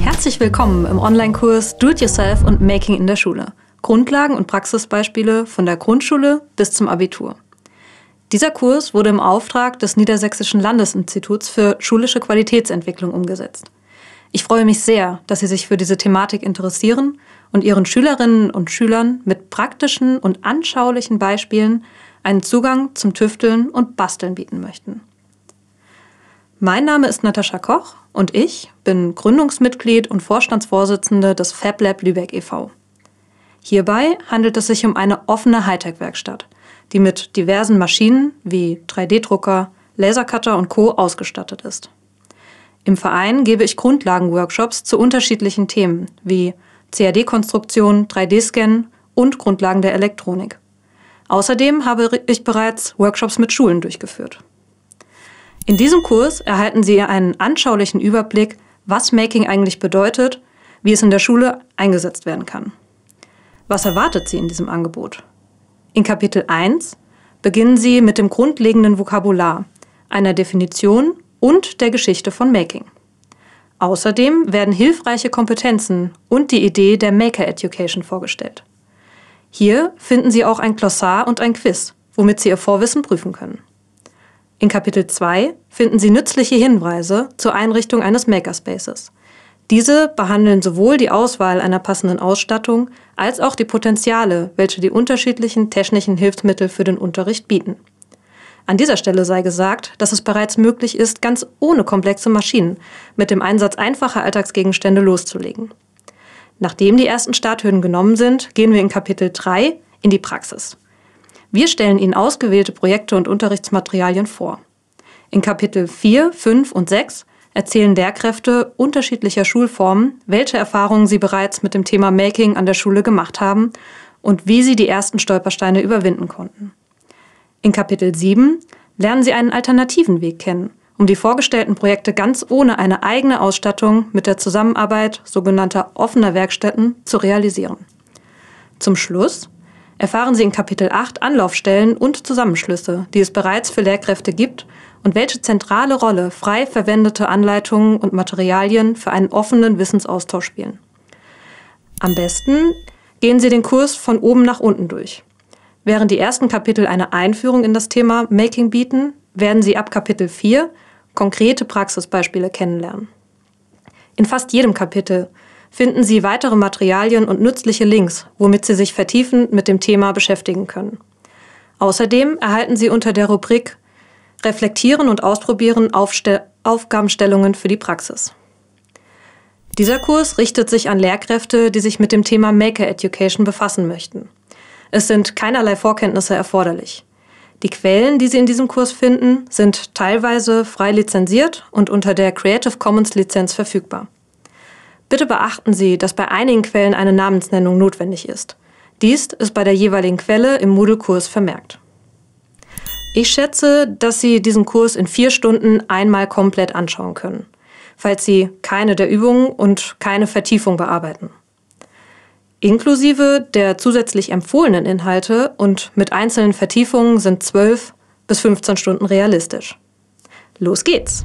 Herzlich willkommen im Online-Kurs Do-it-yourself und Making in der Schule. Grundlagen und Praxisbeispiele von der Grundschule bis zum Abitur. Dieser Kurs wurde im Auftrag des Niedersächsischen Landesinstituts für schulische Qualitätsentwicklung umgesetzt. Ich freue mich sehr, dass Sie sich für diese Thematik interessieren und Ihren Schülerinnen und Schülern mit praktischen und anschaulichen Beispielen einen Zugang zum Tüfteln und Basteln bieten möchten. Mein Name ist Natascha Koch und ich bin Gründungsmitglied und Vorstandsvorsitzende des FabLab Lübeck e.V. Hierbei handelt es sich um eine offene Hightech-Werkstatt, die mit diversen Maschinen wie 3D-Drucker, Lasercutter und Co. ausgestattet ist. Im Verein gebe ich Grundlagenworkshops zu unterschiedlichen Themen wie CAD-Konstruktion, 3D-Scan und Grundlagen der Elektronik. Außerdem habe ich bereits Workshops mit Schulen durchgeführt. In diesem Kurs erhalten Sie einen anschaulichen Überblick, was Making eigentlich bedeutet, wie es in der Schule eingesetzt werden kann. Was erwartet Sie in diesem Angebot? In Kapitel 1 beginnen Sie mit dem grundlegenden Vokabular, einer Definition und der Geschichte von Making. Außerdem werden hilfreiche Kompetenzen und die Idee der Maker Education vorgestellt. Hier finden Sie auch ein Glossar und ein Quiz, womit Sie Ihr Vorwissen prüfen können. In Kapitel 2 finden Sie nützliche Hinweise zur Einrichtung eines Makerspaces. Diese behandeln sowohl die Auswahl einer passenden Ausstattung als auch die Potenziale, welche die unterschiedlichen technischen Hilfsmittel für den Unterricht bieten. An dieser Stelle sei gesagt, dass es bereits möglich ist, ganz ohne komplexe Maschinen mit dem Einsatz einfacher Alltagsgegenstände loszulegen. Nachdem die ersten Starthürden genommen sind, gehen wir in Kapitel 3 in die Praxis. Wir stellen Ihnen ausgewählte Projekte und Unterrichtsmaterialien vor. In Kapitel 4, 5 und 6 erzählen Lehrkräfte unterschiedlicher Schulformen, welche Erfahrungen sie bereits mit dem Thema Making an der Schule gemacht haben und wie sie die ersten Stolpersteine überwinden konnten. In Kapitel 7 lernen sie einen alternativen Weg kennen, um die vorgestellten Projekte ganz ohne eine eigene Ausstattung mit der Zusammenarbeit sogenannter offener Werkstätten zu realisieren. Zum Schluss erfahren Sie in Kapitel 8 Anlaufstellen und Zusammenschlüsse, die es bereits für Lehrkräfte gibt und welche zentrale Rolle frei verwendete Anleitungen und Materialien für einen offenen Wissensaustausch spielen. Am besten gehen Sie den Kurs von oben nach unten durch. Während die ersten Kapitel eine Einführung in das Thema Making bieten, werden Sie ab Kapitel 4 konkrete Praxisbeispiele kennenlernen. In fast jedem Kapitel finden Sie weitere Materialien und nützliche Links, womit Sie sich vertiefend mit dem Thema beschäftigen können. Außerdem erhalten Sie unter der Rubrik Reflektieren und Ausprobieren Aufste Aufgabenstellungen für die Praxis. Dieser Kurs richtet sich an Lehrkräfte, die sich mit dem Thema Maker Education befassen möchten. Es sind keinerlei Vorkenntnisse erforderlich. Die Quellen, die Sie in diesem Kurs finden, sind teilweise frei lizenziert und unter der Creative Commons Lizenz verfügbar. Bitte beachten Sie, dass bei einigen Quellen eine Namensnennung notwendig ist. Dies ist bei der jeweiligen Quelle im Moodle-Kurs vermerkt. Ich schätze, dass Sie diesen Kurs in vier Stunden einmal komplett anschauen können, falls Sie keine der Übungen und keine Vertiefung bearbeiten. Inklusive der zusätzlich empfohlenen Inhalte und mit einzelnen Vertiefungen sind 12 bis 15 Stunden realistisch. Los geht's!